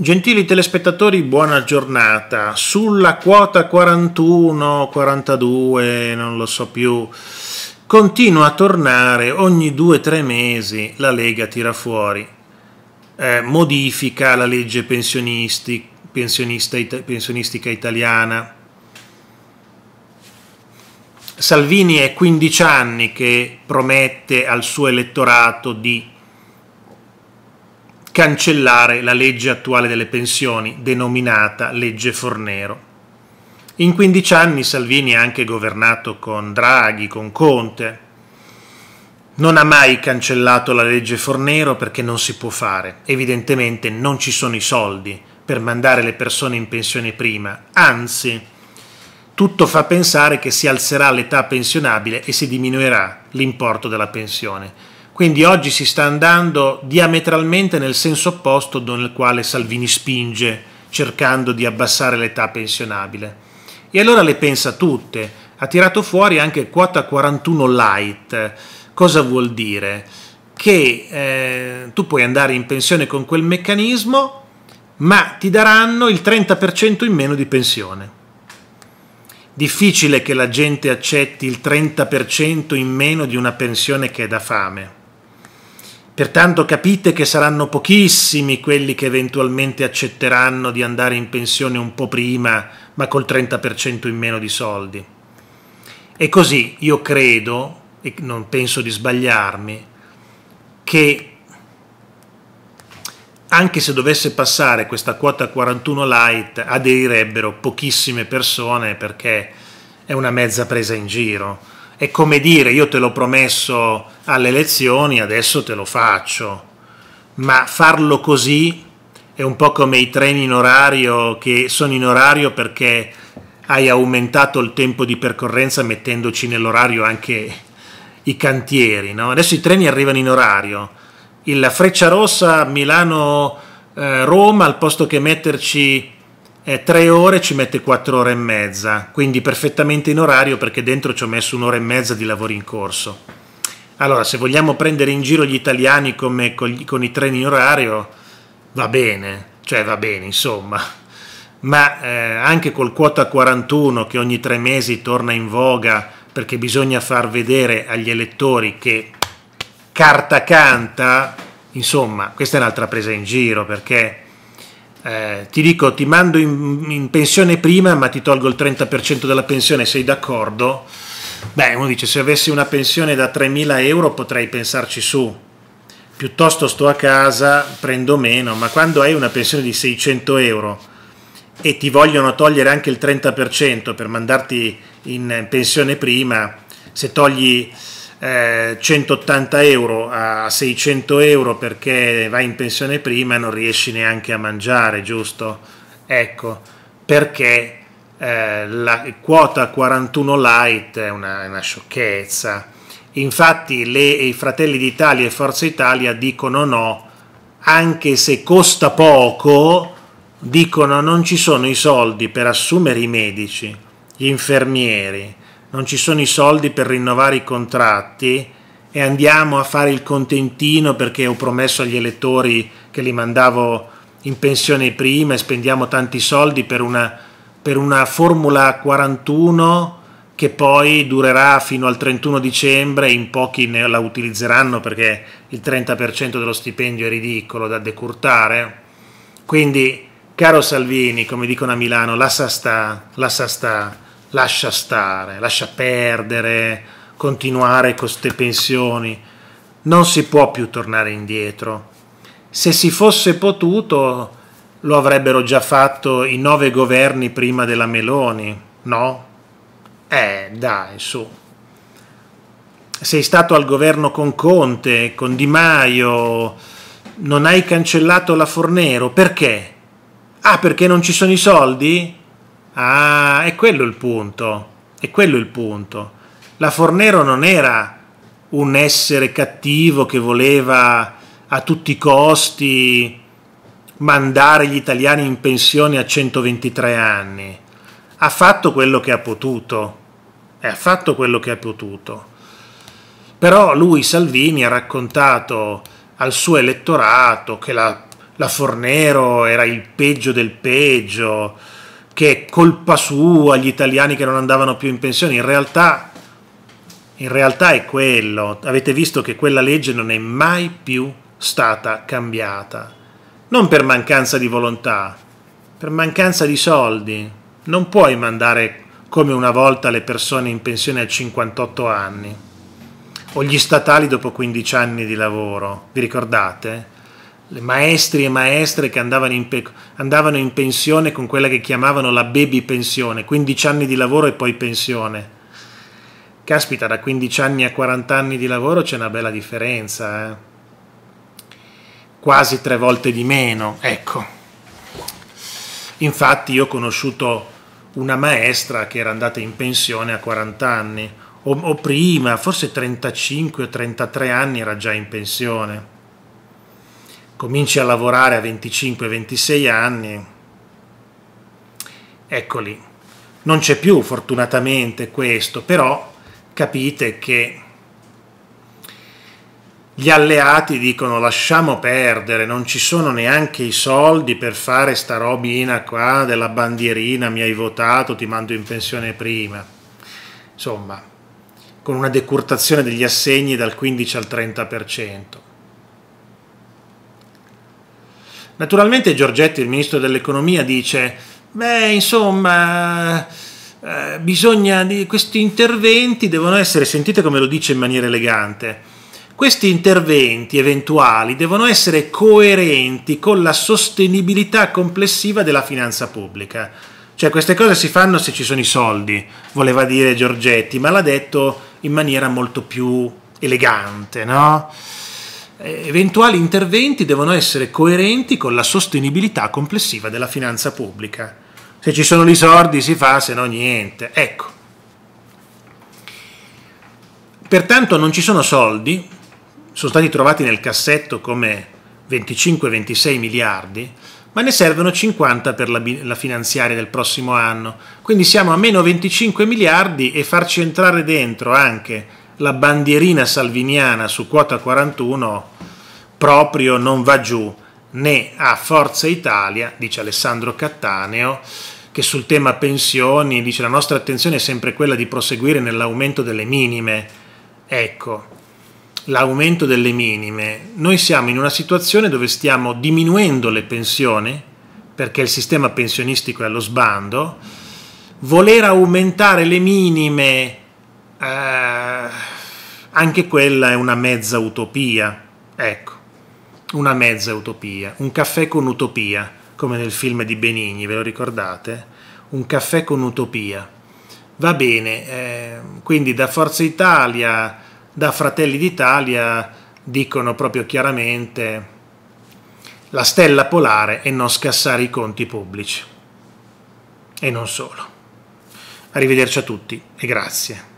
Gentili telespettatori, buona giornata. Sulla quota 41, 42, non lo so più, continua a tornare ogni 2-3 mesi la Lega tira fuori, eh, modifica la legge pensionisti, it, pensionistica italiana. Salvini è 15 anni che promette al suo elettorato di cancellare la legge attuale delle pensioni, denominata legge Fornero. In 15 anni Salvini ha anche governato con Draghi, con Conte. Non ha mai cancellato la legge Fornero perché non si può fare. Evidentemente non ci sono i soldi per mandare le persone in pensione prima. Anzi, tutto fa pensare che si alzerà l'età pensionabile e si diminuirà l'importo della pensione quindi oggi si sta andando diametralmente nel senso opposto nel quale Salvini spinge cercando di abbassare l'età pensionabile. E allora le pensa tutte. Ha tirato fuori anche quota 41 light. Cosa vuol dire? Che eh, tu puoi andare in pensione con quel meccanismo, ma ti daranno il 30% in meno di pensione. Difficile che la gente accetti il 30% in meno di una pensione che è da fame Pertanto capite che saranno pochissimi quelli che eventualmente accetteranno di andare in pensione un po' prima, ma col 30% in meno di soldi. E così io credo, e non penso di sbagliarmi, che anche se dovesse passare questa quota 41 light aderirebbero pochissime persone perché è una mezza presa in giro è come dire io te l'ho promesso alle elezioni, adesso te lo faccio, ma farlo così è un po' come i treni in orario che sono in orario perché hai aumentato il tempo di percorrenza mettendoci nell'orario anche i cantieri. No? Adesso i treni arrivano in orario, la freccia rossa Milano-Roma eh, al posto che metterci eh, tre ore ci mette quattro ore e mezza, quindi perfettamente in orario perché dentro ci ho messo un'ora e mezza di lavori in corso. Allora, se vogliamo prendere in giro gli italiani come con, con i treni in orario, va bene, cioè va bene, insomma. Ma eh, anche col quota 41 che ogni tre mesi torna in voga perché bisogna far vedere agli elettori che carta canta, insomma, questa è un'altra presa in giro perché eh, ti dico ti mando in, in, pensione prima ma ti tolgo il 30% della pensione, sei d'accordo? Beh, uno dice se avessi una pensione da 3.000 euro potrei pensarci su, piuttosto sto a casa, prendo meno, ma quando hai una pensione di 600 euro e ti vogliono togliere anche il 30% per mandarti in pensione prima, se togli 180 eh, euro a 600 euro perché vai in pensione prima e non riesci neanche a mangiare, giusto? Ecco, perché eh, la quota 41 light è una, una sciocchezza. Infatti le, i Fratelli d'Italia e Forza Italia dicono no, anche se costa poco, dicono non ci sono i soldi per assumere i medici, gli infermieri, non ci sono i soldi per rinnovare i contratti e andiamo a fare il contentino perché ho promesso agli elettori che li mandavo in pensione prima e spendiamo tanti soldi per una, per una Formula 41 che poi durerà fino al 31 dicembre, in pochi ne la utilizzeranno perché il 30% dello stipendio è ridicolo da decurtare. Quindi, caro Salvini, come dicono a Milano, la sa sta, la sa sta lascia stare, lascia perdere, continuare con queste pensioni. Non si può più tornare indietro. Se si fosse potuto, lo avrebbero già fatto i nove governi prima della Meloni, no? Eh, dai, su. Sei stato al governo con Conte, con Di Maio, non hai cancellato la Fornero, perché? Ah, perché non ci sono i soldi? Ah, è quello il punto. È quello il punto. La Fornero non era un essere cattivo che voleva a tutti i costi mandare gli italiani in pensione a 123 anni. Ha fatto quello che ha potuto. E ha fatto quello che ha potuto. Però lui, Salvini, ha raccontato al suo elettorato che la, la Fornero era il peggio del peggio che è colpa sua, gli italiani che non andavano più in pensione, in realtà, in realtà è quello. Avete visto che quella legge non è mai più stata cambiata, non per mancanza di volontà, per mancanza di soldi. Non puoi mandare come una volta le persone in pensione a 58 anni o gli statali dopo 15 anni di lavoro, vi ricordate? le maestri e maestre che andavano in, pe- andavano in, pensione con quella che chiamavano la baby pensione, 15 anni di lavoro e poi pensione. Caspita, da 15 anni a 40 anni di lavoro c'è una bella differenza, eh? quasi tre volte di meno, ecco. Infatti io ho conosciuto una maestra che era andata in pensione a 40 anni, o, o prima, forse 35 o 33 anni era già in pensione cominci a lavorare a 25-26 anni, eccoli. Non c'è più fortunatamente questo, però capite che gli alleati dicono lasciamo perdere, non ci sono neanche i soldi per fare sta robina qua della bandierina, mi hai votato, ti mando in pensione prima. Insomma, con una decurtazione degli assegni dal 15 al 30%. Naturalmente Giorgetti, il ministro dell'economia, dice, beh, insomma, eh, bisogna, questi interventi devono essere, sentite come lo dice in maniera elegante, questi interventi eventuali devono essere coerenti con la sostenibilità complessiva della finanza pubblica. Cioè queste cose si fanno se ci sono i soldi, voleva dire Giorgetti, ma l'ha detto in maniera molto più elegante, no? Eh, eventuali interventi devono essere coerenti con la sostenibilità complessiva della finanza pubblica. Se ci sono i soldi si fa, se no niente. Ecco. Pertanto non ci sono soldi, sono stati trovati nel cassetto come 25-26 miliardi, ma ne servono 50 per la, la, finanziaria del prossimo anno. Quindi siamo a meno 25 miliardi e farci entrare dentro anche la bandierina salviniana su quota 41 proprio non va giù né a Forza Italia, dice Alessandro Cattaneo, che sul tema pensioni dice la nostra attenzione è sempre quella di proseguire nell'aumento delle minime. Ecco, l'aumento delle minime. Noi siamo in una situazione dove stiamo diminuendo le pensioni, perché il sistema pensionistico è allo sbando, voler aumentare le minime eh, anche quella è una mezza utopia, ecco, una mezza utopia, un caffè con utopia, come nel film di Benigni, ve lo ricordate? Un caffè con utopia. Va bene, eh, quindi da Forza Italia, da Fratelli d'Italia dicono proprio chiaramente la stella polare e non scassare i conti pubblici. E non solo. Arrivederci a tutti e grazie.